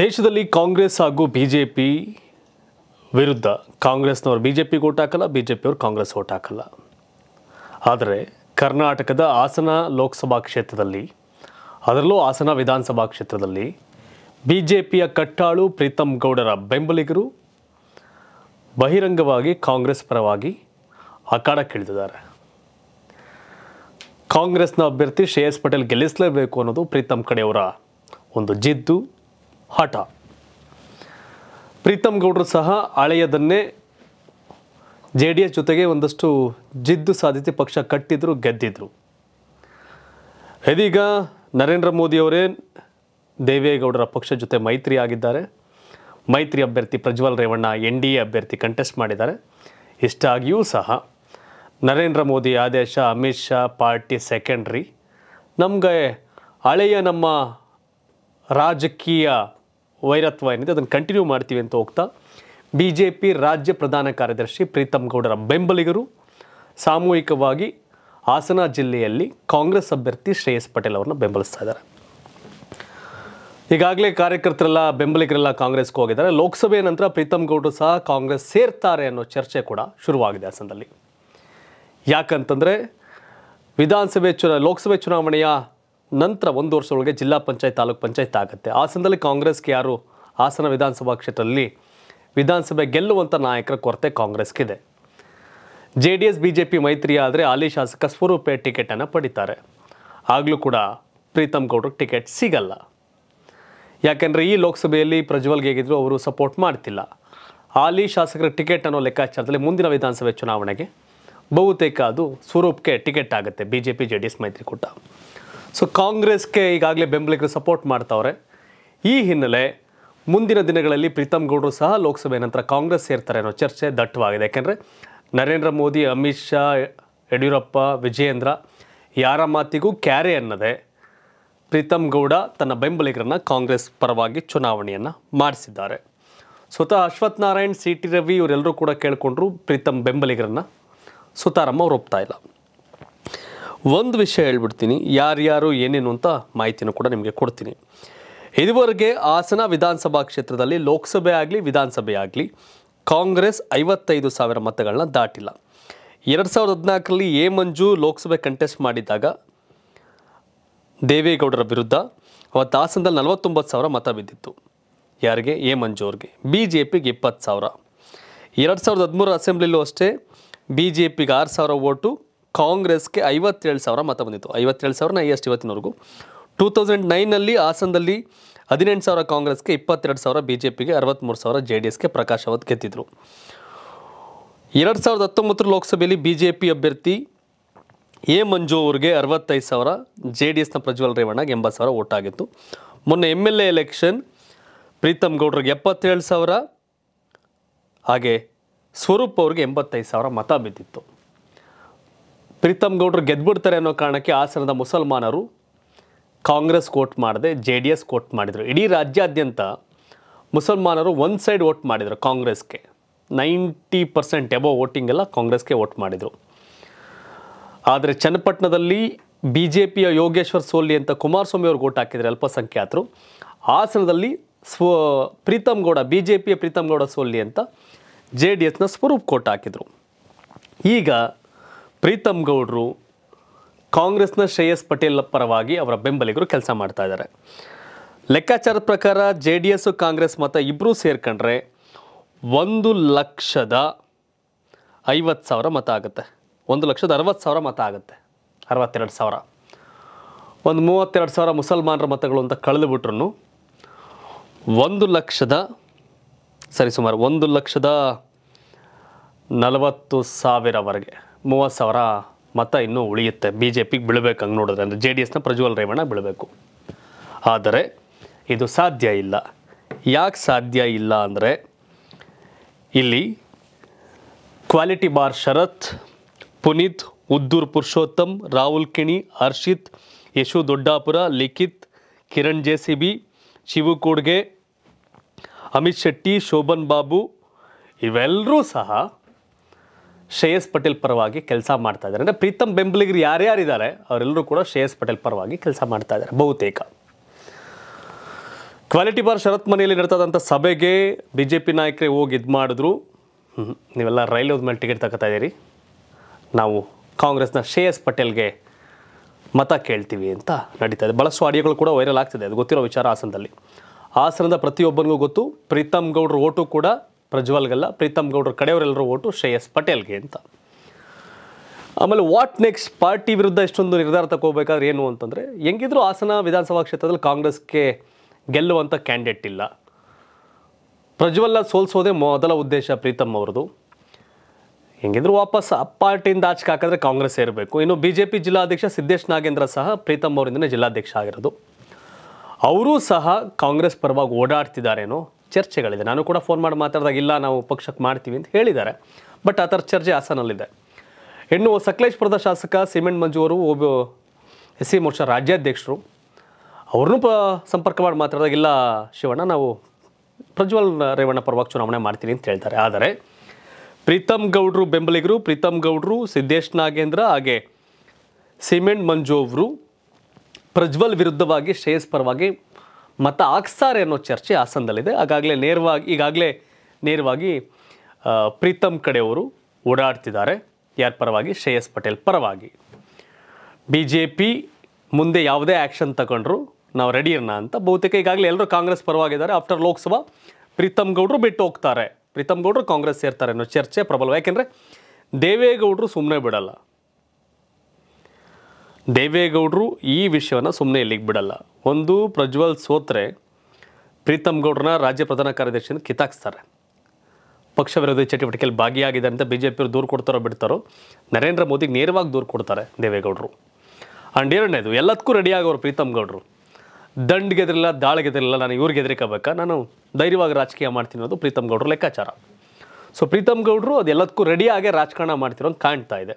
ದೇಶದಲ್ಲಿ ಕಾಂಗ್ರೆಸ್ ಹಾಗೂ ಬಿಜೆಪಿ ವಿರುದ್ಧ ಕಾಂಗ್ರೆಸ್ನವರು ಬಿಜೆಪಿಗೆ ಓಟ್ ಹಾಕಲ್ಲ ಬಿಜೆಪಿಯವರು ಕಾಂಗ್ರೆಸ್ ಓಟ್ ಹಾಕಲ್ಲ ಆದರೆ ಕರ್ನಾಟಕದ ಹಾಸನ ಲೋಕಸಭಾ ಕ್ಷೇತ್ರದಲ್ಲಿ ಅದರಲ್ಲೂ ಹಾಸನ ವಿಧಾನಸಭಾ ಕ್ಷೇತ್ರದಲ್ಲಿ ಬಿ ಜೆ ಪಿಯ ಕಟ್ಟಾಳು ಪ್ರೀತಮ್ ಗೌಡರ ಬೆಂಬಲಿಗರು ಬಹಿರಂಗವಾಗಿ ಕಾಂಗ್ರೆಸ್ ಪರವಾಗಿ ಅಖಾಡಕ್ಕಿಳಿದಿದ್ದಾರೆ ಕಾಂಗ್ರೆಸ್ನ ಅಭ್ಯರ್ಥಿ ಶ್ರೇಯಸ್ ಪಟೇಲ್ ಗೆಲ್ಲಿಸಲೇಬೇಕು ಅನ್ನೋದು ಪ್ರೀತಮ್ ಕಡೆಯವರ ಒಂದು ಜಿದ್ದು ಹಠ ಪ್ರೀತಮ್ ಗೌಡರು ಸಹ ಹಳೆಯದನ್ನೇ ಜೆ ಡಿ ಎಸ್ ಜೊತೆಗೆ ಒಂದಷ್ಟು ಜಿದ್ದು ಸಾಧಿಸಿ ಪಕ್ಷ ಕಟ್ಟಿದ್ರು ಗೆದ್ದಿದ್ರು ಇದೀಗ ನರೇಂದ್ರ ಮೋದಿಯವರೇ ದೇವೇಗೌಡರ ಪಕ್ಷ ಜೊತೆ ಮೈತ್ರಿ ಆಗಿದ್ದಾರೆ ಮೈತ್ರಿ ಅಭ್ಯರ್ಥಿ Prajwal Revanna N D A ಅಭ್ಯರ್ಥಿ ಕಂಟೆಸ್ಟ್ ಮಾಡಿದ್ದಾರೆ ಇಷ್ಟಾಗಿಯೂ ಸಹ ನರೇಂದ್ರ ಮೋದಿ ಆದೇಶ ಅಮಿತ್ ಶಾ ಪಾರ್ಟಿ ಸೆಕೆಂಡ್ರಿ ನಮಗೆ ಹಳೆಯ ನಮ್ಮ ರಾಜಕೀಯ ವೈರತ್ವ ಏನಿದೆ ಅದನ್ನು ಕಂಟಿನ್ಯೂ ಮಾಡ್ತೀವಿ ಅಂತ ಹೋಗ್ತಾ ಬಿ ಜೆ ಪಿ ರಾಜ್ಯ ಪ್ರಧಾನ ಕಾರ್ಯದರ್ಶಿ ಪ್ರೀತಮ್ ಗೌಡರ ಬೆಂಬಲಿಗರು ಸಾಮೂಹಿಕವಾಗಿ ಹಾಸನ ಜಿಲ್ಲೆಯಲ್ಲಿ ಕಾಂಗ್ರೆಸ್ ಅಭ್ಯರ್ಥಿ ಶ್ರೇಯಸ್ ಪಟೇಲ್ ಅವರನ್ನು ಬೆಂಬಲಿಸ್ತಾ ಇದ್ದಾರೆ ಈಗಾಗಲೇ ಕಾರ್ಯಕರ್ತರೆಲ್ಲ ಬೆಂಬಲಿಗರೆಲ್ಲ ಕಾಂಗ್ರೆಸ್ಗೆ ಹೋಗಿದ್ದಾರೆ ಲೋಕಸಭೆ ನಂತರ ಪ್ರೀತಮ್ ಗೌಡರು ಸಹ ಕಾಂಗ್ರೆಸ್ ಸೇರ್ತಾರೆ ಅನ್ನೋ ಚರ್ಚೆ ಕೂಡ ಶುರುವಾಗಿದೆ ಹಾಸನದಲ್ಲಿ ಯಾಕಂತಂದರೆ ವಿಧಾನಸಭೆ ಚುನಾ ಲೋಕಸಭೆ ಚುನಾವಣೆಯ ನಂತರ ಒಂದು ವರ್ಷ ಒಳಗೆ ಜಿಲ್ಲಾ ಪಂಚಾಯತ್ ತಾಲೂಕ್ ಪಂಚಾಯತ್ ಆಗುತ್ತೆ ಹಾಸನದಲ್ಲಿ ಕಾಂಗ್ರೆಸ್ಗೆ ಯಾರು ಹಾಸನ ವಿಧಾನಸಭಾ ಕ್ಷೇತ್ರದಲ್ಲಿ ವಿಧಾನಸಭೆ ಗೆಲ್ಲುವಂಥ ನಾಯಕರ ಕೊರತೆ ಕಾಂಗ್ರೆಸ್ಗಿದೆ J D S B J P ಮೈತ್ರಿ ಆದರೆ ಹಾಲಿ ಶಾಸಕ ಸ್ವರೂಪೆ ಟಿಕೆಟನ್ನು ಪಡಿತಾರೆ ಆಗಲೂ ಕೂಡ ಪ್ರೀತಮ್ ಗೌಡ್ರಿಗೆ ಟಿಕೆಟ್ ಸಿಗಲ್ಲ ಯಾಕೆಂದರೆ ಈ ಲೋಕಸಭೆಯಲ್ಲಿ ಪ್ರಜ್ವಲ್ಗೆ ಹೇಗಿದ್ರು ಅವರು ಸಪೋರ್ಟ್ ಮಾಡ್ತಿಲ್ಲ ಹಾಲಿ ಶಾಸಕರ ಟಿಕೆಟ್ ಅನ್ನೋ ಲೆಕ್ಕಾಚಾರದಲ್ಲಿ ಮುಂದಿನ ವಿಧಾನಸಭೆ ಚುನಾವಣೆಗೆ ಬಹುತೇಕ ಅದು ಸ್ವರೂಪ್ಗೆ ಟಿಕೆಟ್ ಆಗುತ್ತೆ B J P J D S ಮೈತ್ರಿಕೂಟ ಸೊ ಕಾಂಗ್ರೆಸ್ಗೆ ಈಗಾಗಲೇ ಬೆಂಬಲಿಗರು ಸಪೋರ್ಟ್ ಮಾಡ್ತಾವ್ರೆ ಈ ಹಿನ್ನೆಲೆ ಮುಂದಿನ ದಿನಗಳಲ್ಲಿ ಪ್ರೀತಮ್ ಗೌಡರು ಸಹ ಲೋಕಸಭೆ ನಂತರ ಕಾಂಗ್ರೆಸ್ ಸೇರ್ತಾರೆ ಅನ್ನೋ ಚರ್ಚೆ ದಟ್ಟವಾಗಿದೆ ಯಾಕೆಂದರೆ ನರೇಂದ್ರ ಮೋದಿ ಅಮಿತ್ ಶಾ ಯಡಿಯೂರಪ್ಪ ವಿಜಯೇಂದ್ರ ಯಾರ ಮಾತಿಗೂ ಕ್ಯಾರೆ ಅನ್ನದೆ ಪ್ರೀತಮ್ ಗೌಡ ತನ್ನ ಬೆಂಬಲಿಗರನ್ನು ಕಾಂಗ್ರೆಸ್ ಪರವಾಗಿ ಚುನಾವಣೆಯನ್ನು ಮಾಡಿಸಿದ್ದಾರೆ ಸ್ವತಃ ಅಶ್ವಥ್ ನಾರಾಯಣ್ ಸಿ ಟಿ ರವಿ ಇವರೆಲ್ಲರೂ ಕೂಡ ಕೇಳಿಕೊಂಡ್ರು ಪ್ರೀತಮ್ ಬೆಂಬಲಿಗರನ್ನು ಸುತಾರಮ್ಮ ಅವರು ಒಪ್ತಾ ಇಲ್ಲ ಒಂದು ವಿಷಯ ಹೇಳ್ಬಿಡ್ತೀನಿ ಯಾರ್ಯಾರು ಏನೇನು ಅಂತ ಮಾಹಿತಿನೂ ಕೂಡ ನಿಮಗೆ ಕೊಡ್ತೀನಿ ಇದುವರೆಗೆ ಹಾಸನ ವಿಧಾನಸಭಾ ಕ್ಷೇತ್ರದಲ್ಲಿ ಲೋಕಸಭೆ ಆಗಲಿ ವಿಧಾನಸಭೆ ಆಗಲಿ ಕಾಂಗ್ರೆಸ್ ಐವತ್ತೈದು ಸಾವಿರ ಮತಗಳನ್ನ ದಾಟಿಲ್ಲ ಎರಡು ಸಾವಿರದ ಹದಿನಾಲ್ಕರಲ್ಲಿ ಎ ಮಂಜು ಲೋಕಸಭೆ ಕಂಟೆಸ್ಟ್ ಮಾಡಿದಾಗ ದೇವೇಗೌಡರ ವಿರುದ್ಧ ಅವತ್ತು ಹಾಸನದಲ್ಲಿ ನಲವತ್ತೊಂಬತ್ತು ಸಾವಿರ ಮತ ಬಿದ್ದಿತ್ತು ಯಾರಿಗೆ ಎ ಮಂಜು ಅವ್ರಿಗೆ ಬಿ ಜೆ ಪಿಗೆ ಇಪ್ಪತ್ತು ಸಾವಿರ ಎರಡು ಸಾವಿರದ ಹದಿಮೂರು ಅಸೆಂಬ್ಲಿಲೂ ಅಷ್ಟೇ ಬಿ ಜೆ ಪಿಗೆ ಆರು ಸಾವಿರ ಓಟು ಕಾಂಗ್ರೆಸ್ಗೆ ಐವತ್ತೇಳು ಸಾವಿರ ಮತ ಬಂದಿತ್ತು ಐವತ್ತೇಳು ಸಾವಿರನ ಹೈಯೆಸ್ಟ್ ಇವತ್ತಿನವರೆಗೂ ಟೂ ತೌಸಂಡ್ ನೈನಲ್ಲಿ ಹಾಸನದಲ್ಲಿ ಹದಿನೆಂಟು ಸಾವಿರ ಕಾಂಗ್ರೆಸ್ಗೆ ಇಪ್ಪತ್ತೆರಡು ಸಾವಿರ ಬಿ ಜೆ ಪಿಗೆ ಅರವತ್ತ್ಮೂರು ಸಾವಿರ ಜೆ ಡಿ ಎಸ್ಗೆ ಪ್ರಕಾಶ್ ಅವತ್ ಗೆದ್ದಿದ್ರು ಎರಡು ಸಾವಿರದ ಹತ್ತೊಂಬತ್ತರ ಲೋಕಸಭೆಯಲ್ಲಿ ಬಿ ಜೆ ಪಿ ಅಭ್ಯರ್ಥಿ ಎ ಮಂಜು ಅವ್ರಿಗೆ ಅರವತ್ತೈದು ಸಾವಿರ ಜೆ ಡಿ ಎಸ್ನ ಪ್ರಜ್ವಲ್ ರೇವಣ್ಣಗೆ ಎಂಬತ್ತು ಸಾವಿರ ಓಟ್ ಆಗಿತ್ತು ಮೊನ್ನೆ M L A election Preetham ಗೌಡ್ರಿಗೆ ಎಪ್ಪತ್ತೇಳು ಸಾವಿರ ಹಾಗೆ ಸ್ವರೂಪ್ ಅವ್ರಿಗೆ ಎಂಬತ್ತೈದು ಸಾವಿರ ಮತ ಬಿದ್ದಿತ್ತು ಪ್ರೀತಮ್ ಗೌಡರು ಗೆದ್ಬಿಡ್ತಾರೆ ಅನ್ನೋ ಕಾರಣಕ್ಕೆ ಹಾಸನದ ಮುಸಲ್ಮಾನರು ಕಾಂಗ್ರೆಸ್ ವೋಟ್ ಮಾಡದೆ ಜೆ ಡಿ ಎಸ್ ವೋಟ್ ಮಾಡಿದರು ಇಡೀ ರಾಜ್ಯಾದ್ಯಂತ ಮುಸಲ್ಮಾನರು ಒಂದು ಸೈಡ್ ವೋಟ್ ಮಾಡಿದರು ಕಾಂಗ್ರೆಸ್ಗೆ ನೈಂಟಿ ಪರ್ಸೆಂಟ್ ಎಬೋ ಎಲ್ಲ ಕಾಂಗ್ರೆಸ್ಗೆ ವೋಟ್ ಮಾಡಿದರು ಆದರೆ ಚನ್ನಪಟ್ಟಣದಲ್ಲಿ ಬಿ ಜೆ ಪಿಯ ಯೋಗೇಶ್ವರ್ ಸೋಲಿ ಅಂತ ಕುಮಾರಸ್ವಾಮಿ ಅವ್ರಿಗೆ ಓಟ್ ಹಾಕಿದರೆ ಅಲ್ಪಸಂಖ್ಯಾತರು ಹಾಸನದಲ್ಲಿ ಸ್ವ ಪ್ರೀತಮ್ ಗೌಡ ಬಿ ಜೆ ಪಿಯ ಪ್ರೀತಮ್ ಗೌಡ ಸೋಲಿ ಅಂತ ಜೆ ಡಿ ಎಸ್ನ ಸ್ವರೂಪ್ ಕೋಟ್ ಹಾಕಿದರು ಈಗ ಪ್ರೀತಮ್ ಗೌಡ್ರು ಕಾಂಗ್ರೆಸ್ನ ಶ್ರೇಯಸ್ ಪಟೇಲ್ ಪರವಾಗಿ ಅವರ ಬೆಂಬಲಿಗರು ಕೆಲಸ ಮಾಡ್ತಾ ಇದ್ದಾರೆ ಲೆಕ್ಕಾಚಾರದ ಪ್ರಕಾರ ಜೆ ಡಿ ಎಸ್ ಕಾಂಗ್ರೆಸ್ ಮತ ಇಬ್ಬರೂ ಸೇರ್ಕೊಂಡ್ರೆ ಒಂದು ಲಕ್ಷದ ಐವತ್ತು ಸಾವಿರ ಮತ ಆಗುತ್ತೆ ಒಂದು ಲಕ್ಷದ ಅರವತ್ತು ಸಾವಿರ ಮತ ಆಗುತ್ತೆ ಅರವತ್ತೆರಡು ಸಾವಿರ ಒಂದು ಮೂವತ್ತೆರಡು ಸಾವಿರ ಮುಸಲ್ಮಾನರ ಮತಗಳು ಅಂತ ಕಳೆದುಬಿಟ್ರು ಒಂದು ಲಕ್ಷದ ಸರಿ ಸುಮಾರು ಒಂದು ಲಕ್ಷದ ನಲವತ್ತು ಸಾವಿರವರೆಗೆ ಮೂವತ್ತು ಸಾವಿರ ಮತ ಇನ್ನೂ ಉಳಿಯುತ್ತೆ ಬಿ ಜೆ ಪಿಗೆ ಬೀಳಬೇಕು ಹಂಗೆ ನೋಡಿದ್ರೆ ಅಂದರೆ ಜೆ ಡಿ ಎಸ್ನ ಪ್ರಜ್ವಲ್ ರೇವಣ್ಣ ಬೀಳಬೇಕು ಆದರೆ ಇದು ಸಾಧ್ಯ ಇಲ್ಲ ಯಾಕೆ ಸಾಧ್ಯ ಇಲ್ಲ ಅಂದರೆ ಇಲ್ಲಿ quality bar Sharath Puneeth Uddur Purushottam Rahul Kini Harshith Yashu Doddapura Likhith Kiran J C B Shivu ಕೂಡ್ಗೆ ಅಮಿತ್ ಶೆಟ್ಟಿ ಶೋಭನ್ ಬಾಬು ಇವೆಲ್ಲರೂ ಸಹ ಶ್ರೇಯಸ್ ಪಟೇಲ್ ಪರವಾಗಿ ಕೆಲಸ ಮಾಡ್ತಾ ಇದ್ದಾರೆ ಅಂದರೆ ಪ್ರೀತಮ್ ಬೆಂಬಲಿಗರು ಯಾರ್ಯಾರಿದ್ದಾರೆ ಅವರೆಲ್ಲರೂ ಕೂಡ ಶ್ರೇಯಸ್ ಪಟೇಲ್ ಪರವಾಗಿ ಕೆಲಸ ಮಾಡ್ತಾ ಇದ್ದಾರೆ ಬಹುತೇಕ ಕ್ವಾಲಿಟಿ ಬಾರ್ ಶರತ್ ಮನೆಯಲ್ಲಿ ನಡೆತಾದಂಥ ಸಭೆಗೆ ಬಿ ಜೆ ಪಿ ನಾಯಕರೇ ಹೋಗಿ ಇದು ಮಾಡಿದ್ರು ನೀವೆಲ್ಲ ಹೋದ ಮೇಲೆ ಟಿಕೆಟ್ ತಗೋತಾ ಇದ್ದೀರಿ ನಾವು ಕಾಂಗ್ರೆಸ್ನ ಶ್ರೇಯಸ್ ಪಟೇಲ್ಗೆ ಮತ ಕೇಳ್ತೀವಿ ಅಂತ ನಡೀತಾ ಇದೆ ಬಳಸುವ ಆಡಿಯೋಗಳು ಕೂಡ ವೈರಲ್ ಆಗ್ತಿದೆ ಅದು ಗೊತ್ತಿರೋ ವಿಚಾರ ಹಾಸನದಲ್ಲಿ ಹಾಸನದ ಪ್ರತಿಯೊಬ್ಬನಿಗೂ ಗೊತ್ತು ಪ್ರೀತಮ್ ಗೌಡ್ರ ಓಟು ಕೂಡ ಪ್ರಜ್ವಲ್ಗೆಲ್ಲ ಪ್ರೀತಮ್ ಗೌಡ್ರ ಕಡೆಯವರೆಲ್ಲರೂ ಓಟು ಶ್ರೇಯಸ್ ಪಟೇಲ್ಗೆ ಅಂತ ಆಮೇಲೆ ವಾಟ್ ನೆಕ್ಸ್ಟ್ ಪಾರ್ಟಿ ವಿರುದ್ಧ ಇಷ್ಟೊಂದು ನಿರ್ಧಾರ ತಗೋಬೇಕಾದ್ರೆ ಏನು ಅಂತಂದರೆ ಹೆಂಗಿದ್ರು ಹಾಸನ ವಿಧಾನಸಭಾ ಕ್ಷೇತ್ರದಲ್ಲಿ ಕಾಂಗ್ರೆಸ್ಗೆ ಗೆಲ್ಲುವಂಥ ಕ್ಯಾಂಡಿಡೇಟ್ ಇಲ್ಲ ಪ್ರಜ್ವಲ್ನ ಸೋಲ್ಸೋದೇ ಮೊದಲ ಉದ್ದೇಶ ಪ್ರೀತಮ್ ಅವ್ರದ್ದು ಹೆಂಗಿದ್ರು ವಾಪಸ್ ಆ ಪಾರ್ಟಿಯಿಂದ ಆಚೆಗೆ ಹಾಕಿದ್ರೆ ಕಾಂಗ್ರೆಸ್ ಸೇರಬೇಕು ಇನ್ನು ಬಿ ಜೆ ಪಿ ಜಿಲ್ಲಾಧ್ಯಕ್ಷ ಸಿದ್ದೇಶ್ ನಾಗೇಂದ್ರ ಸಹ ಪ್ರೀತಮ್ ಅವರಿಂದನೇ ಜಿಲ್ಲಾಧ್ಯಕ್ಷ ಆಗಿರೋದು ಅವರೂ ಸಹ ಕಾಂಗ್ರೆಸ್ ಪರವಾಗಿ ಓಡಾಡ್ತಿದ್ದಾರೇನೋ ಚರ್ಚೆಗಳಿದೆ ನಾನು ಕೂಡ ಫೋನ್ ಮಾಡಿ ಮಾತಾಡಿದಾಗ ಇಲ್ಲ ನಾವು ಪಕ್ಷಕ್ಕೆ ಮಾಡ್ತೀವಿ ಅಂತ ಹೇಳಿದ್ದಾರೆ ಬಟ್ ಆ ಥರ ಚರ್ಚೆ ಹಾಸನಲ್ಲಿದೆ ಇನ್ನು ಸಕಲೇಶ್ಪುರದ ಶಾಸಕ ಸಿಮೆಂಟ್ ಮಂಜು ಅವರು ಒಬ್ಬ ಎಸ್ ಸಿ ಮೋರ್ಚಾ ರಾಜ್ಯಾಧ್ಯಕ್ಷರು ಅವ್ರನ್ನೂ ಪ ಸಂಪರ್ಕ ಮಾಡಿ ಮಾತಾಡಿದಾಗ ಇಲ್ಲ ಶಿವಣ್ಣ ನಾವು ಪ್ರಜ್ವಲ್ ರೇವಣ್ಣ ಪರವಾಗಿ ಚುನಾವಣೆ ಮಾಡ್ತೀನಿ ಅಂತ ಹೇಳ್ತಾರೆ ಆದರೆ ಪ್ರೀತಮ್ ಗೌಡ್ರು ಬೆಂಬಲಿಗರು ಪ್ರೀತಮ್ ಗೌಡ್ರು ಸಿದ್ದೇಶ್ ನಾಗೇಂದ್ರ ಹಾಗೆ ಸಿಮೆಂಟ್ ಮಂಜು ಅವರು ಪ್ರಜ್ವಲ್ ವಿರುದ್ಧವಾಗಿ ಶ್ರೇಯಸ್ ಪರವಾಗಿ ಮತ ಹಾಕ್ಸ್ತಾರೆ ಅನ್ನೋ ಚರ್ಚೆ ಹಾಸನದಲ್ಲಿದೆ ಹಾಗಾಗಲೇ ನೇರವಾಗಿ ಈಗಾಗಲೇ ನೇರವಾಗಿ ಪ್ರೀತಮ್ ಕಡೆಯವರು ಓಡಾಡ್ತಿದ್ದಾರೆ ಯಾರ ಪರವಾಗಿ ಶ್ರೇಯಸ್ ಪಟೇಲ್ ಪರವಾಗಿ ಬಿ ಜೆ ಪಿ ಮುಂದೆ ಯಾವುದೇ ಆ್ಯಕ್ಷನ್ ತಗೊಂಡ್ರು ನಾವು ರೆಡಿ ಇರೋಣ ಅಂತ ಬಹುತೇಕ ಈಗಾಗಲೇ ಎಲ್ಲರೂ ಕಾಂಗ್ರೆಸ್ ಪರವಾಗಿದ್ದಾರೆ ಆಫ್ಟರ್ ಲೋಕಸಭಾ ಪ್ರೀತಮ್ ಗೌಡರು ಬಿಟ್ಟು ಹೋಗ್ತಾರೆ ಪ್ರೀತಮ್ ಗೌಡರು ಕಾಂಗ್ರೆಸ್ ಸೇರ್ತಾರೆ ಅನ್ನೋ ಚರ್ಚೆ ಪ್ರಬಲ ಯಾಕೆಂದರೆ ದೇವೇಗೌಡರು ಸುಮ್ಮನೆ ಬಿಡಲ್ಲ ದೇವೇಗೌಡರು ಈ ವಿಷಯವನ್ನು ಸುಮ್ಮನೆ ಇಲ್ಲಿಗೆ ಬಿಡಲ್ಲ ಒಂದು ಪ್ರಜ್ವಲ್ ಸೋತ್ರೆ ಪ್ರೀತಮ್ ಗೌಡ್ರನ್ನ ರಾಜ್ಯ ಪ್ರಧಾನ ಕಾರ್ಯದರ್ಶಿಯಿಂದ ಕಿತಾಕ್ಸ್ತಾರೆ ಪಕ್ಷ ವಿರೋಧಿ ಚಟುವಟಿಕೆಯಲ್ಲಿ ಭಾಗಿಯಾಗಿದೆ ಅಂತ ಬಿ ಜೆ ಪಿಯವರು ದೂರು ಕೊಡ್ತಾರೋ ಬಿಡ್ತಾರೋ ನರೇಂದ್ರ ಮೋದಿಗೆ ನೇರವಾಗಿ ದೂರು ಕೊಡ್ತಾರೆ ದೇವೇಗೌಡರು ಆ್ಯಂಡ್ ಎರಡನೇದು ಎಲ್ಲದಕ್ಕೂ ರೆಡಿ ಆಗೋರು ಪ್ರೀತಮ್ ಗೌಡರು ದಾಳ ದಾಳಿಗೆದಿರಲಿಲ್ಲ ನಾನು ಇವ್ರಿಗೆ ಹೆದರಿಕೋಬೇಕಾ ನಾನು ಧೈರ್ಯವಾಗಿ ರಾಜಕೀಯ ಮಾಡ್ತೀನಿ ಅನ್ನೋದು ಪ್ರೀತಮ್ ಗೌಡರು ಲೆಕ್ಕಾಚಾರ ಸೊ ಪ್ರೀತಮ್ ಗೌಡರು ಅದು ಎಲ್ಲದಕ್ಕೂ ರೆಡಿಯಾಗೇ ರಾಜಕಾರಣ ಮಾಡ್ತಿರೋ ಅಂತ ಕಾಣ್ತಾ ಇದೆ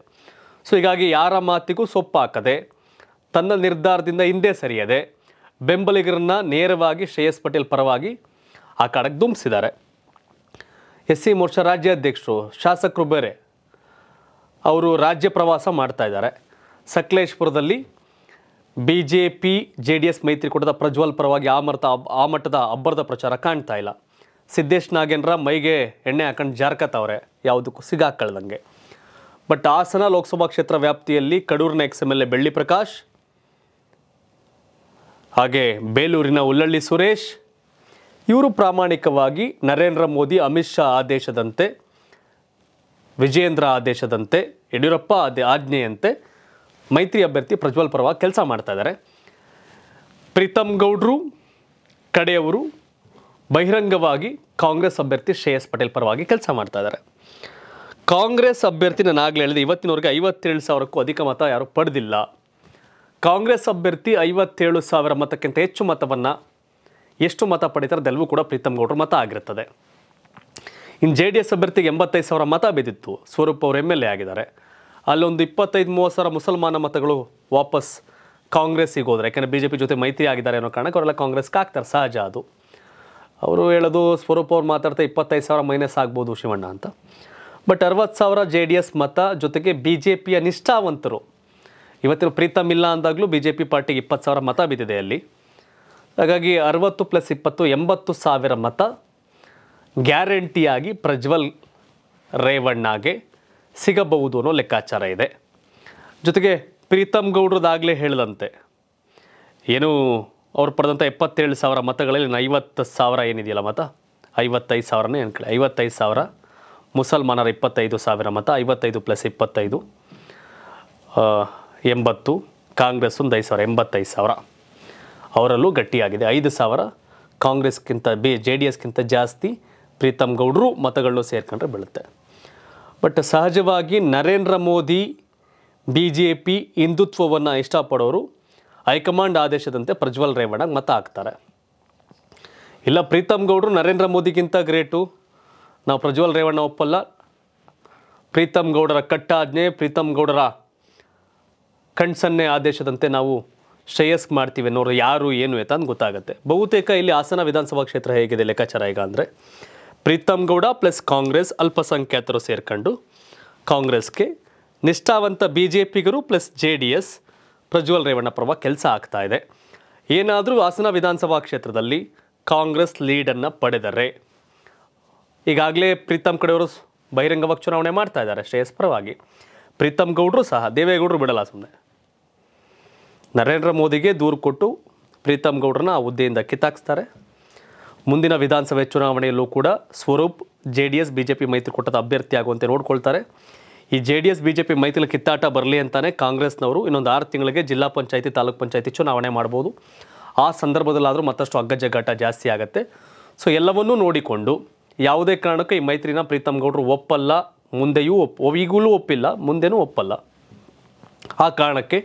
ಸೊ ಹೀಗಾಗಿ ಯಾರ ಮಾತಿಗೂ ಸೊಪ್ಪು ಹಾಕದೆ ತನ್ನ ನಿರ್ಧಾರದಿಂದ ಹಿಂದೆ ಸರಿಯದೆ ಬೆಂಬಲಿಗರನ್ನ ನೇರವಾಗಿ ಶ್ರೇಯಸ್ ಪಟೇಲ್ ಪರವಾಗಿ ಆ ಕಾಡಕ್ಕೆ ದುಂಬಿಸಿದ್ದಾರೆ ಎಸ್ ಸಿ ಮೋರ್ಚಾ ರಾಜ್ಯಾಧ್ಯಕ್ಷರು ಶಾಸಕರು ಬೇರೆ ಅವರು ರಾಜ್ಯ ಪ್ರವಾಸ ಮಾಡ್ತಾ ಇದ್ದಾರೆ ಸಕಲೇಶ್ಪುರದಲ್ಲಿ B J P J D S ಮೈತ್ರಿಕೂಟದ ಪ್ರಜ್ವಲ್ ಪರವಾಗಿ ಆ ಮರ್ತ ಆ ಮಟ್ಟದ ಅಬ್ಬರದ ಪ್ರಚಾರ ಕಾಣ್ತಾ ಇಲ್ಲ ಸಿದ್ದೇಶ್ ನಾಗೇಂದ್ರ ಮೈಗೆ ಎಣ್ಣೆ ಹಾಕೊಂಡು ಜಾರ್ಕತ್ತವ್ರೆ ಯಾವುದಕ್ಕೂ ಸಿಗಾಕಳ್ದಂಗೆ ಬಟ್ ಹಾಸನ ಲೋಕಸಭಾ ಕ್ಷೇತ್ರ ವ್ಯಾಪ್ತಿಯಲ್ಲಿ ಕಡೂರಿನ ex M L A Belli Prakash ಹಾಗೆ ಬೇಲೂರಿನ ಉಲ್ಲಳ್ಳಿ ಸುರೇಶ್ ಇವರು ಪ್ರಾಮಾಣಿಕವಾಗಿ ನರೇಂದ್ರ ಮೋದಿ ಅಮಿತ್ ಶಾ ಆದೇಶದಂತೆ ವಿಜೇಂದ್ರ ಆದೇಶದಂತೆ ಯಡಿಯೂರಪ್ಪ ಆದೇ ಆಜ್ಞೆಯಂತೆ ಮೈತ್ರಿ ಅಭ್ಯರ್ಥಿ ಪ್ರಜ್ವಲ್ ಪರವಾಗಿ ಕೆಲಸ ಮಾಡ್ತಾ ಇದ್ದಾರೆ ಪ್ರೀತಮ್ ಗೌಡ್ರು ಕಡೆಯವರು ಬಹಿರಂಗವಾಗಿ ಕಾಂಗ್ರೆಸ್ ಅಭ್ಯರ್ಥಿ ಶ್ರೇಯಸ್ ಪಟೇಲ್ ಪರವಾಗಿ ಕೆಲಸ ಮಾಡ್ತಾ ಇದ್ದಾರೆ ಕಾಂಗ್ರೆಸ್ ಅಭ್ಯರ್ಥಿ ನಾನು ಆಗಲೇ ಹೇಳಿದೆ ಇವತ್ತಿನವರೆಗೆ ಐವತ್ತೇಳು ಸಾವಿರಕ್ಕೂ ಅಧಿಕ ಮತ ಯಾರೂ ಪಡೆದಿಲ್ಲ ಕಾಂಗ್ರೆಸ್ ಅಭ್ಯರ್ಥಿ ಐವತ್ತೇಳು ಸಾವಿರ ಮತಕ್ಕಿಂತ ಹೆಚ್ಚು ಮತವನ್ನು ಎಷ್ಟು ಮತ ಪಡಿತಾರೆ ಅದೆಲ್ಲವೂ ಕೂಡ ಪ್ರೀತಮ್ ಗೌಡ್ರ ಮತ ಆಗಿರುತ್ತದೆ ಇನ್ನು ಜೆ ಡಿ ಎಸ್ ಅಭ್ಯರ್ಥಿಗೆ ಎಂಬತ್ತೈದು ಸಾವಿರ ಮತ ಬಿದ್ದಿತ್ತು ಸ್ವರೂಪ್ ಅವರು ಎಮ್ ಎಲ್ ಎ ಆಗಿದ್ದಾರೆ ಅಲ್ಲೊಂದು ಇಪ್ಪತ್ತೈದು ಮೂವತ್ತು ಸಾವಿರ ಮುಸಲ್ಮಾನ ಮತಗಳು ವಾಪಸ್ ಕಾಂಗ್ರೆಸ್ಸಿಗೆ ಹೋದರೆ ಯಾಕೆಂದರೆ ಬಿ ಜೆ ಪಿ ಜೊತೆ ಮೈತ್ರಿ ಆಗಿದ್ದಾರೆ ಅನ್ನೋ ಕಾರಣಕ್ಕೆ ಅವರೆಲ್ಲ ಕಾಂಗ್ರೆಸ್ಗೆ ಹಾಕ್ತಾರೆ ಸಹಜ ಅದು ಅವರು ಹೇಳೋದು ಸ್ವರೂಪ್ ಅವ್ರು ಮಾತಾಡ್ತಾ ಇಪ್ಪತ್ತೈದು ಸಾವಿರ ಮೈನಸ್ ಆಗ್ಬೋದು ಶಿವಣ್ಣ ಅಂತ ಬಟ್ ಅರವತ್ತು ಸಾವಿರ ಜೆ ಡಿ ಎಸ್ ಮತ ಜೊತೆಗೆ ಬಿ ಜೆ ಪಿಯ ನಿಷ್ಠಾವಂತರು ಇವತ್ತಿನ ಪ್ರೀತಮ್ ಇಲ್ಲ ಅಂದಾಗಲೂ ಬಿ ಜೆ ಪಿ ಪಾರ್ಟಿಗೆ ಇಪ್ಪತ್ತು ಸಾವಿರ ಮತ ಬಿದ್ದಿದೆ ಅಲ್ಲಿ ಹಾಗಾಗಿ ಅರವತ್ತು ಪ್ಲಸ್ ಇಪ್ಪತ್ತು ಎಂಬತ್ತು ಸಾವಿರ ಮತ ಗ್ಯಾರಂಟಿಯಾಗಿ ಪ್ರಜ್ವಲ್ ರೇವಣ್ಣಗೆ ಸಿಗಬಹುದು ಅನ್ನೋ ಲೆಕ್ಕಾಚಾರ ಇದೆ ಜೊತೆಗೆ ಪ್ರೀತಮ್ ಗೌಡ್ರದಾಗಲೇ ಹೇಳಿದಂತೆ ಏನು ಅವ್ರು ಪಡೆದಂಥ ಎಪ್ಪತ್ತೇಳು ಸಾವಿರ ಮತಗಳಲ್ಲಿ ಐವತ್ತು ಸಾವಿರ ಏನಿದೆಯಲ್ಲ ಮತ ಐವತ್ತೈದು ಸಾವಿರನೇ ಅನ್ಕೊಳ್ಳಿ ಐವತ್ತೈದು ಸಾವಿರ ಮುಸಲ್ಮಾನರ ಇಪ್ಪತ್ತೈದು ಸಾವಿರ ಮತ ಐವತ್ತೈದು ಪ್ಲಸ್ ಇಪ್ಪತ್ತೈದು ಎಂಬತ್ತು ಕಾಂಗ್ರೆಸ್ ಒಂದು ಐದು ಸಾವಿರ ಎಂಬತ್ತೈದು ಸಾವಿರ ಅವರಲ್ಲೂ ಗಟ್ಟಿಯಾಗಿದೆ ಐದು ಸಾವಿರ ಕಾಂಗ್ರೆಸ್ಗಿಂತ ಬಿ ಜೆ ಡಿ ಎಸ್ಗಿಂತ ಜಾಸ್ತಿ ಪ್ರೀತಮ್ ಗೌಡರು ಮತಗಳನ್ನೂ ಸೇರ್ಕೊಂಡ್ರೆ ಬೀಳುತ್ತೆ ಬಟ್ ಸಹಜವಾಗಿ Narendra Modi B J P ಹಿಂದುತ್ವವನ್ನು ಇಷ್ಟಪಡೋರು ಹೈಕಮಾಂಡ್ ಆದೇಶದಂತೆ ಪ್ರಜ್ವಲ್ ರೇವಣ್ಣಗೆ ಮತ ಹಾಕ್ತಾರೆ ಇಲ್ಲ ಪ್ರೀತಮ್ ಗೌಡರು ನರೇಂದ್ರ ಮೋದಿಗಿಂತ ಗ್ರೇಟು ನಾವು ಪ್ರಜ್ವಲ್ ರೇವಣ್ಣ ಒಪ್ಪಲ್ಲ ಪ್ರೀತಮ್ ಗೌಡರ ಕಟ್ಟಾಜ್ಞೆ ಪ್ರೀತಮ್ ಗೌಡರ ಕಣ್ಸನ್ನೆ ಆದೇಶದಂತೆ ನಾವು ಶ್ರೇಯಸ್ಕ್ ಮಾಡ್ತೀವಿ ಅನ್ನೋರು ಯಾರು ಏನು ಅಂತ ಗೊತ್ತಾಗುತ್ತೆ ಬಹುತೇಕ ಇಲ್ಲಿ ಹಾಸನ ವಿಧಾನಸಭಾ ಕ್ಷೇತ್ರ ಹೇಗಿದೆ ಲೆಕ್ಕಾಚಾರ ಈಗ ಅಂದರೆ ಪ್ರೀತಮ್ ಗೌಡ ಪ್ಲಸ್ ಕಾಂಗ್ರೆಸ್ ಅಲ್ಪಸಂಖ್ಯಾತರು ಸೇರ್ಕೊಂಡು ಕಾಂಗ್ರೆಸ್ಗೆ ನಿಷ್ಠಾವಂತ ಬಿ ಜೆ ಪಿಗರು plus J D S Prajwal Revanna ಪರವ ಕೆಲಸ ಆಗ್ತಾ ಇದೆ ಏನಾದರೂ ಹಾಸನ ವಿಧಾನಸಭಾ ಕ್ಷೇತ್ರದಲ್ಲಿ ಕಾಂಗ್ರೆಸ್ ಲೀಡನ್ನು ಪಡೆದರೆ ಈಗಾಗಲೇ ಪ್ರೀತಮ್ ಕಡೆಯವರು ಬಹಿರಂಗವಾಗಿ ಚುನಾವಣೆ ಮಾಡ್ತಾ ಇದ್ದಾರೆ ಶ್ರೇಯಸ್ ಪರವಾಗಿ ಪ್ರೀತಮ್ ಗೌಡರು ಸಹ ದೇವೇಗೌಡರು ಬಿಡಲ್ಲ ಸುಮ್ಮನೆ ನರೇಂದ್ರ ಮೋದಿಗೆ ದೂರು ಕೊಟ್ಟು ಪ್ರೀತಮ್ ಗೌಡ್ರನ್ನ ಆ ಹುದ್ದೆಯಿಂದ ಕಿತ್ತಾಕ್ಸ್ತಾರೆ ಮುಂದಿನ ವಿಧಾನಸಭೆ ಚುನಾವಣೆಯಲ್ಲೂ ಕೂಡ Swaroop J D S B J P ಮೈತ್ರಿಕೂಟದ ಅಭ್ಯರ್ಥಿ ಆಗುವಂತೆ ನೋಡ್ಕೊಳ್ತಾರೆ ಈ J D S B J P ಮೈತ್ರಿ ಕಿತ್ತಾಟ ಬರಲಿ ಅಂತಲೇ ಕಾಂಗ್ರೆಸ್ನವರು ಇನ್ನೊಂದು ಆರು ತಿಂಗಳಿಗೆ ಜಿಲ್ಲಾ ಪಂಚಾಯತಿ ತಾಲೂಕ್ ಪಂಚಾಯತಿ ಚುನಾವಣೆ ಮಾಡ್ಬೋದು ಆ ಸಂದರ್ಭದಲ್ಲಾದರೂ ಮತ್ತಷ್ಟು ಜಗಾಟ ಜಾಸ್ತಿ ಆಗುತ್ತೆ ಸೊ ಎಲ್ಲವನ್ನೂ ನೋಡಿಕೊಂಡು ಯಾವುದೇ ಕಾರಣಕ್ಕೂ ಈ ಮೈತ್ರಿನ ಪ್ರೀತಮ್ ಗೌಡರು ಒಪ್ಪಲ್ಲ ಮುಂದೆಯೂ ಒಪ್ಪು ಈಗಲೂ ಒಪ್ಪಿಲ್ಲ ಮುಂದೆನೂ ಒಪ್ಪಲ್ಲ ಆ ಕಾರಣಕ್ಕೆ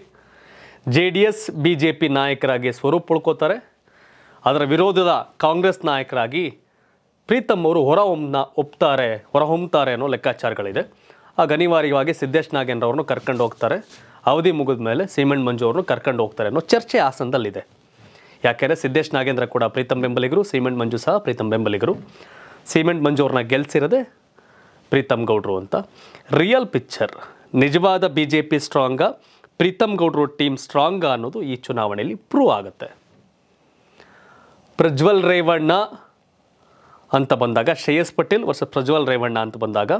J D S B J P ನಾಯಕರಾಗಿ ಸ್ವರೂಪ್ ಉಳ್ಕೋತಾರೆ ಅದರ ವಿರೋಧದ ಕಾಂಗ್ರೆಸ್ ನಾಯಕರಾಗಿ ಪ್ರೀತಮ್ ಅವರು ಹೊರ ಒಪ್ತಾರೆ ಹೊರಹೊಮ್ಮತಾರೆ ಅನ್ನೋ ಲೆಕ್ಕಾಚಾರಗಳಿದೆ ಆಗ ಅನಿವಾರ್ಯವಾಗಿ ಸಿದ್ದೇಶ್ ನಾಗೇಂದ್ರ ಅವ್ರನ್ನ ಕರ್ಕೊಂಡು ಹೋಗ್ತಾರೆ ಅವಧಿ ಮುಗಿದ ಮೇಲೆ ಸೀಮೆಂಟ್ ಮಂಜು ಅವ್ರನ್ನು ಕರ್ಕೊಂಡು ಹೋಗ್ತಾರೆ ಅನ್ನೋ ಚರ್ಚೆ ಆಸನದಲ್ಲಿದೆ ಯಾಕೆಂದರೆ ಸಿದ್ದೇಶ್ ನಾಗೇಂದ್ರ ಕೂಡ ಪ್ರೀತಮ್ ಬೆಂಬಲಿಗರು ಸೀಮೆಂಟ್ ಮಂಜು ಸಹ ಪ್ರೀತಮ್ ಬೆಂಬಲಿಗರು ಸೀಮೆಂಟ್ ಮಂಜು ಅವ್ರನ್ನ ಗೆಲ್ಸಿರೋದೆ ಪ್ರೀತಮ್ ಗೌಡ್ರು ಅಂತ ರಿಯಲ್ ಪಿಕ್ಚರ್ ನಿಜವಾದ B J P strong Preetham ಗೌಡ್ರು ಟೀಮ್ ಸ್ಟ್ರಾಂಗ್ ಅನ್ನೋದು ಈ ಚುನಾವಣೆಯಲ್ಲಿ ಪ್ರೂವ್ ಆಗುತ್ತೆ ಪ್ರಜ್ವಲ್ ರೇವಣ್ಣ ಅಂತ ಬಂದಾಗ ಶ್ರೇಯಸ್ ಪಟೇಲ್ ವರ್ಷ ಪ್ರಜ್ವಲ್ ರೇವಣ್ಣ ಅಂತ ಬಂದಾಗ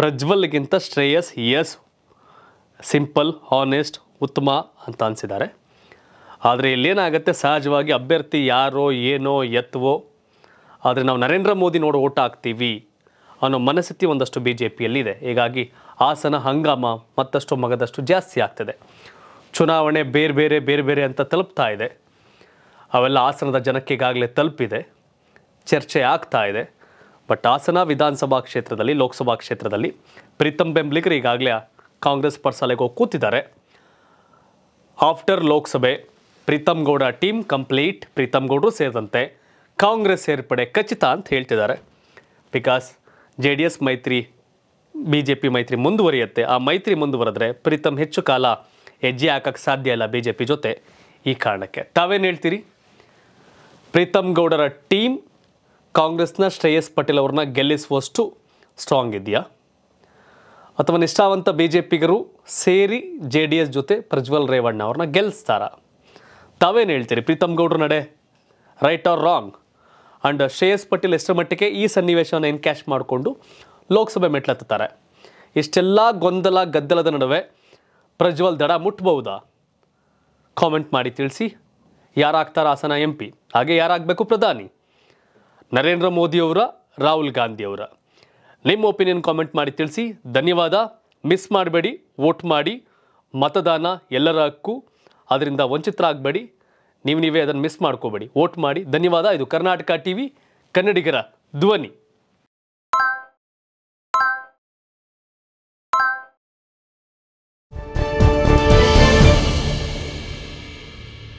ಪ್ರಜ್ವಲ್ಗಿಂತ ಶ್ರೇಯಸ್ ಎಸ್ ಸಿಂಪಲ್ ಹಾನೆಸ್ಟ್ ಉತ್ತಮ ಅಂತ ಅನಿಸಿದ್ದಾರೆ ಆದರೆ ಇಲ್ಲೇನಾಗುತ್ತೆ ಸಹಜವಾಗಿ ಅಭ್ಯರ್ಥಿ ಯಾರೋ ಏನೋ ಎತ್ತವೋ ಆದರೆ ನಾವು ನರೇಂದ್ರ ಮೋದಿ ನೋಡಿ ಓಟ್ ಹಾಕ್ತೀವಿ ಅನ್ನೋ ಮನಸ್ಥಿತಿ ಒಂದಷ್ಟು ಬಿ ಜೆ ಪಿಯಲ್ಲಿದೆ ಹೀಗಾಗಿ ಹಾಸನ ಹಂಗಾಮ ಮತ್ತಷ್ಟು ಮಗದಷ್ಟು ಜಾಸ್ತಿ ಆಗ್ತದೆ ಚುನಾವಣೆ ಬೇರೆ ಬೇರೆ ಬೇರೆ ಬೇರೆ ಅಂತ ತಲುಪ್ತಾ ಇದೆ ಅವೆಲ್ಲ ಹಾಸನದ ಜನಕ್ಕೆ ಈಗಾಗಲೇ ತಲುಪಿದೆ ಚರ್ಚೆ ಆಗ್ತಾ ಇದೆ ಬಟ್ ಹಾಸನ ವಿಧಾನಸಭಾ ಕ್ಷೇತ್ರದಲ್ಲಿ ಲೋಕಸಭಾ ಕ್ಷೇತ್ರದಲ್ಲಿ ಪ್ರೀತಮ್ ಬೆಂಬಲಿಗರು ಈಗಾಗಲೇ ಕಾಂಗ್ರೆಸ್ ಪರ್ಸಾಲೆಗೆ ಹೋಗಿ ಕೂತಿದ್ದಾರೆ ಆಫ್ಟರ್ ಲೋಕಸಭೆ ಪ್ರೀತಮ್ ಗೌಡ ಟೀಮ್ ಕಂಪ್ಲೀಟ್ ಪ್ರೀತಮ್ ಗೌಡರು ಸೇರಿದಂತೆ ಕಾಂಗ್ರೆಸ್ ಸೇರ್ಪಡೆ ಖಚಿತ ಅಂತ ಹೇಳ್ತಿದ್ದಾರೆ ಬಿಕಾಸ್ ಜೆ ಡಿ ಎಸ್ ಮೈತ್ರಿ ಬಿ ಜೆ ಪಿ ಮೈತ್ರಿ ಮುಂದುವರಿಯುತ್ತೆ ಆ ಮೈತ್ರಿ ಮುಂದುವರೆದ್ರೆ ಪ್ರೀತಮ್ ಹೆಚ್ಚು ಕಾಲ ಹೆಜ್ಜೆ ಹಾಕಕ್ಕೆ ಸಾಧ್ಯ ಇಲ್ಲ ಬಿ ಜೆ ಪಿ ಜೊತೆ ಈ ಕಾರಣಕ್ಕೆ ತಾವೇನು ಹೇಳ್ತೀರಿ ಪ್ರೀತಮ್ ಗೌಡರ ಟೀಮ್ ಕಾಂಗ್ರೆಸ್ನ ಶ್ರೇಯಸ್ ಪಟೇಲ್ ಅವ್ರನ್ನ ಗೆಲ್ಲಿಸುವಷ್ಟು ಸ್ಟ್ರಾಂಗ್ ಇದೆಯಾ ಅಥವಾ ನಿಷ್ಠಾವಂತ ಬಿ ಜೆ ಪಿಗರು ಸೇರಿ ಜೆ ಡಿ ಎಸ್ ಜೊತೆ ಪ್ರಜ್ವಲ್ ರೇವಣ್ಣ ಅವ್ರನ್ನ ಗೆಲ್ಲಿಸ್ತಾರ ತಾವೇನು ಹೇಳ್ತೀರಿ ಪ್ರೀತಮ್ ಗೌಡ್ರ ನಡೆ right or wrong and Shreyas Patel ಎಷ್ಟರ ಮಟ್ಟಿಗೆ ಈ ಸನ್ನಿವೇಶವನ್ನು ಕ್ಯಾಶ್ ಮಾಡಿಕೊಂಡು ಲೋಕಸಭೆ ಮೆಟ್ಲತ್ತಾರೆ ಇಷ್ಟೆಲ್ಲ ಗೊಂದಲ ಗದ್ದಲದ ನಡುವೆ ಪ್ರಜ್ವಲ್ ದಡ ಮುಟ್ಬಹುದಾ ಕಾಮೆಂಟ್ ಮಾಡಿ ತಿಳಿಸಿ ಯಾರಾಗ್ತಾರ ಹಾಸನ ಎಂ ಪಿ ಹಾಗೆ ಯಾರಾಗಬೇಕು ಪ್ರಧಾನಿ ನರೇಂದ್ರ ಮೋದಿಯವರ ರಾಹುಲ್ ಗಾಂಧಿಯವರ ನಿಮ್ಮ ಒಪಿನಿಯನ್ ಕಾಮೆಂಟ್ ಮಾಡಿ ತಿಳಿಸಿ ಧನ್ಯವಾದ ಮಿಸ್ ಮಾಡಬೇಡಿ ವೋಟ್ ಮಾಡಿ ಮತದಾನ ಎಲ್ಲರ ಹಕ್ಕು ಅದರಿಂದ ವಂಚಿತರಾಗಬೇಡಿ ನೀವು ನೀವೇ ಅದನ್ನು ಮಿಸ್ ಮಾಡ್ಕೋಬೇಡಿ ವೋಟ್ ಮಾಡಿ ಧನ್ಯವಾದ ಇದು ಕರ್ನಾಟಕ ಟಿ ವಿ ಕನ್ನಡಿಗರ ಧ್ವನಿ